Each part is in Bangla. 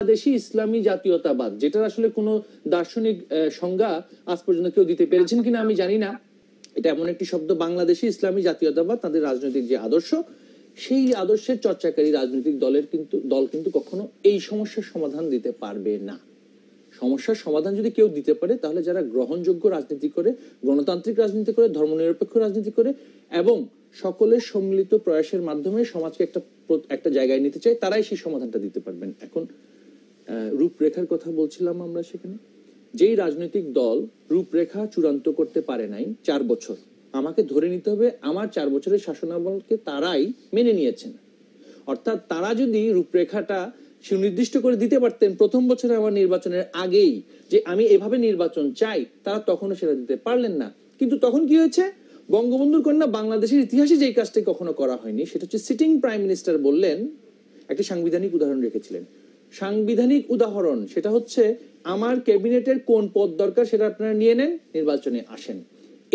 বাংলাদেশি ইসলামী জাতীয়তাবাদ যেটার আসলে কোনো দার্শনিক সংজ্ঞা আজ পর্যন্ত কেউ দিতে পেরেছেন কিনা আমি জানি না এটা এমন একটি শব্দ বাংলাদেশি ইসলামী জাতীয়তাবাদ তাদের রাজনৈতিক যে আদর্শ সেই আদর্শের চর্চাকারী রাজনৈতিক দলের কিন্তু দল কিন্তু কখনো এই সমস্যার সমাধান দিতে পারবে না সমস্যার সমাধান যদি কেউ দিতে পারে তাহলে যারা গ্রহণযোগ্য রাজনীতি করে গণতান্ত্রিক রাজনীতি করে ধর্মনিরপেক্ষ রাজনীতি করে এবং সকলের সম্মিলিত প্রয়াসের মাধ্যমে সমাজকে একটা একটা জায়গায় নিতে চায় তারাই সেই সমাধানটা দিতে পারবেন এখন রূপরেখার কথা বলছিলাম আমরা সেখানে যেই রাজনৈতিক দল রূপরেখা চূড়ান্ত করতে পারে নাই চার বছর আমাকে ধরে নিতে হবে আমার চার বছরের শাসনামলকে তারাই মেনে নিয়েছেন অর্থাৎ তারা যদি রূপরেখাটা সুনির্দিষ্ট করে দিতে পারতেন প্রথম বছরে আমার নির্বাচনের আগেই যে আমি এভাবে নির্বাচন চাই তারা তখনও সেটা দিতে পারলেন না কিন্তু তখন কি হয়েছে বঙ্গবন্ধুর কন্যা বাংলাদেশের ইতিহাসে যেই কাজটি কখনো করা হয়নি সেটা হচ্ছে সিটিং প্রাইম মিনিস্টার বললেন একটা সাংবিধানিক উদাহরণ রেখেছিলেন সাংবিধানিক উদাহরণ সেটা হচ্ছে আমার ক্যাবিনেটের কোন পদ দরকার সেটা আপনারা নিয়ে নেন নির্বাচনে আসেন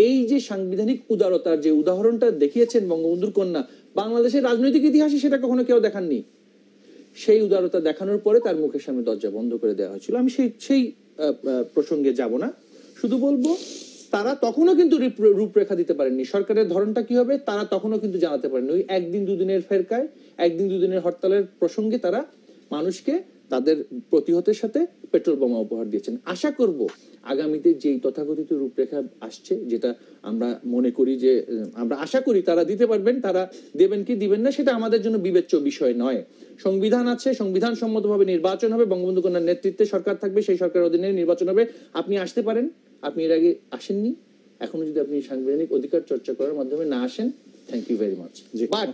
এই যে সাংবিধানিক উদারতার যে উদাহরণটা দেখিয়েছেন বঙ্গবন্ধুর কন্যা বাংলাদেশের রাজনৈতিক ইতিহাসে সেটা কখনো কেউ দেখাননি সেই উদারতা দেখানোর পরে তার মুখের সামনে দরজা বন্ধ করে দেওয়া হয়েছিল আমি সেই সেই প্রসঙ্গে যাব না শুধু বলবো তারা তখনও কিন্তু রূপরেখা দিতে পারেননি সরকারের ধরনটা কি হবে তারা তখনও কিন্তু জানাতে পারেননি ওই একদিন দুদিনের ফেরকায় একদিন দুদিনের হরতালের প্রসঙ্গে তারা মানুষকে তাদের প্রতিহতের সাথে পেট্রোল বোমা উপহার দিয়েছেন আশা করব আগামীতে যেই তথাকথিত রূপরেখা আসছে যেটা আমরা মনে করি যে আমরা আশা করি তারা দিতে পারবেন তারা দেবেন কি দিবেন না সেটা আমাদের জন্য বিবেচ্য বিষয় নয় সংবিধান আছে সংবিধান সম্মতভাবে নির্বাচন হবে বঙ্গবন্ধু কন্যার নেতৃত্বে সরকার থাকবে সেই সরকারের অধীনে নির্বাচন হবে আপনি আসতে পারেন আপনি এর আগে আসেননি এখনো যদি আপনি সাংবিধানিক অধিকার চর্চা করার মাধ্যমে না আসেন thank you very much but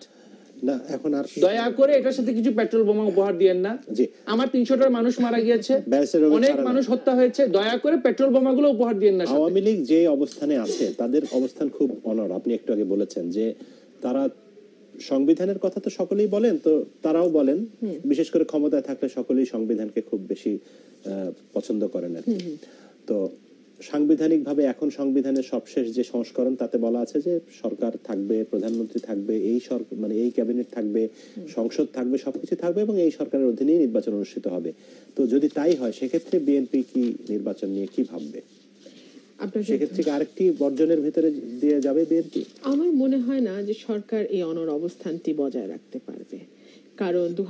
না এখন আর দয়া করে এটার সাথে কিছু পেট্রোল বোমা উপহার দিয়েন না আমার মানুষ মারা গিয়েছে অনেক মানুষ হত্যা হয়েছে দয়া করে পেট্রোল উপহার দিয়েন না আওয়ামী লীগ যে অবস্থানে আছে তাদের অবস্থান খুব অনর আপনি একটু আগে বলেছেন যে তারা সংবিধানের কথা তো সকলেই বলেন তো তারাও বলেন বিশেষ করে ক্ষমতায় থাকলে সকলেই সংবিধানকে খুব বেশি পছন্দ করেন আর তো সাংবিধানিকভাবে এখন সংবিধানের সবশেষ যে সংস্করণ তাতে বলা আছে যে সরকার থাকবে প্রধানমন্ত্রী থাকবে এই সরকার মানে এই ক্যাবিনেট থাকবে সংসদ থাকবে সবকিছু থাকবে এবং এই সরকারের অধীনেই নির্বাচন অনুষ্ঠিত হবে তো যদি তাই হয় সেক্ষেত্রে বিএনপি কি নির্বাচন নিয়ে কি ভাববে বর্জনের ভিতরে দিয়ে যাবে আমার মনে হয় না যে সরকার এই অনর অবস্থানটি বজায় রাখতে পারে কারণ দু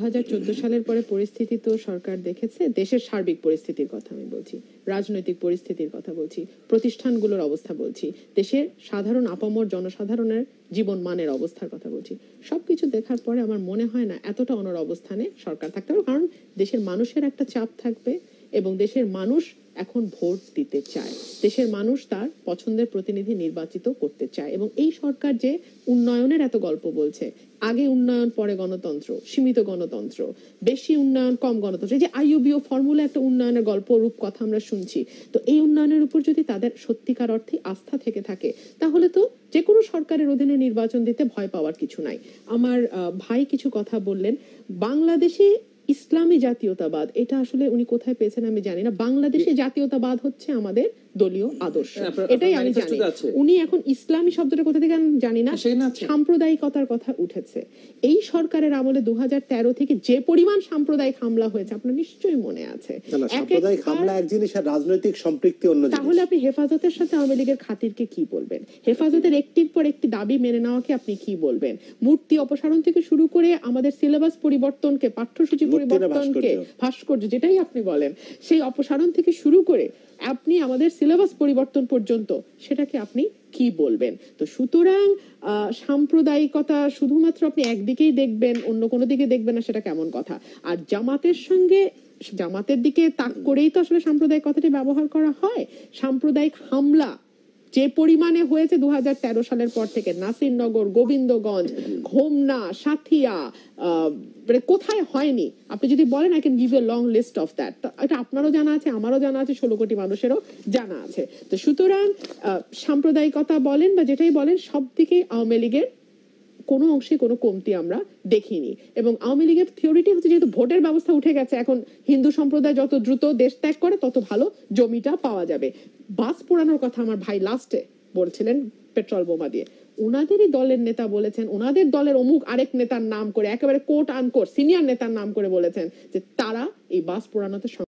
সালের পরে পরিস্থিতি তো সরকার দেখেছে দেশের সার্বিক পরিস্থিতির কথা আমি বলছি রাজনৈতিক পরিস্থিতির কথা বলছি প্রতিষ্ঠানগুলোর অবস্থা বলছি দেশের সাধারণ আপামর জনসাধারণের জীবন মানের অবস্থার কথা বলছি সবকিছু দেখার পরে আমার মনে হয় না এতটা অনর অবস্থানে সরকার থাকতে পারে কারণ দেশের মানুষের একটা চাপ থাকবে এবং দেশের মানুষ এখন ভোট দিতে চায় দেশের মানুষ তার পছন্দের প্রতিনিধি নির্বাচিত করতে চায় এবং এই সরকার যে উন্নয়নের এত গল্প বলছে আগে উন্নয়ন পরে গণতন্ত্র সীমিত গণতন্ত্র বেশি উন্নয়ন কম গণতন্ত্র যে ও ফর্মুলা একটা উন্নয়নের গল্প রূপ কথা আমরা শুনছি তো এই উন্নয়নের উপর যদি তাদের সত্যিকার অর্থে আস্থা থেকে থাকে তাহলে তো যে কোনো সরকারের অধীনে নির্বাচন দিতে ভয় পাওয়ার কিছু নাই আমার ভাই কিছু কথা বললেন বাংলাদেশে ইসলামী জাতীয়তাবাদ এটা আসলে উনি কোথায় পেয়েছেন আমি জানি না বাংলাদেশে জাতীয়তাবাদ হচ্ছে আমাদের দলীয় আদর্শ হ্যাঁ, এটাই আমি জানি উনি এখন ইসলামী শব্দটা কোথা থেকে আমি জানি না সাম্প্রদায়িকতার কথা উঠেছে এই সরকারের আমলে দু থেকে যে পরিমাণ সাম্প্রদায়িক হামলা হয়েছে আপনার নিশ্চয়ই মনে আছে সাম্প্রদায়িক হামলা এক জিনিস আর রাজনৈতিক সম্পৃক্তি অন্য তাহলে আপনি হেফাজতের সাথে আওয়ামী লীগের খাতিরকে কি বলবেন হেফাজতের একটির পর একটি দাবি মেনে নেওয়াকে আপনি কি বলবেন মূর্তি অপসারণ থেকে শুরু করে আমাদের সিলেবাস পরিবর্তনকে পাঠ্যসূচি পরিবর্তনকে ভাস্কর্য যেটাই আপনি বলেন সেই অপসারণ থেকে শুরু করে আপনি আমাদের সিলেবাস পরিবর্তন পর্যন্ত সেটাকে আপনি কি বলবেন তো সুতরাং সাম্প্রদায়িকতা শুধুমাত্র আপনি একদিকেই দেখবেন অন্য কোনো দিকে দেখবেন না সেটা কেমন কথা আর জামাতের সঙ্গে জামাতের দিকে তাক করেই তো আসলে সাম্প্রদায়িক কথাটি ব্যবহার করা হয় সাম্প্রদায়িক হামলা যে পরিমাণে হয়েছে দু সালের পর থেকে নাসিরনগর গোবিন্দগঞ্জ ঘোমনা সাথিয়া মানে কোথায় হয়নি আপনি যদি বলেন I can give a long list of that এটা আপনারও জানা আছে আমারও জানা আছে ষোলো কোটি মানুষেরও জানা আছে তো সুতরাং সাম্প্রদায়িকতা বলেন বা যেটাই বলেন সব দিকেই আওয়ামী লীগের কোনো অংশে কোনো কমতি আমরা দেখিনি এবং আওয়ামী লীগের থিওরিটি হচ্ছে যেহেতু ভোটের ব্যবস্থা উঠে গেছে এখন হিন্দু সম্প্রদায় যত দ্রুত দেশ ত্যাগ করে তত ভালো জমিটা পাওয়া যাবে বাস পোড়ানোর কথা আমার ভাই লাস্টে বলছিলেন পেট্রোল বোমা দিয়ে ওনাদেরই দলের নেতা বলেছেন ওনাদের দলের অমুক আরেক নেতার নাম করে একেবারে কোট আনকোট সিনিয়র নেতার নাম করে বলেছেন যে তারা এই বাস পোড়ানোতে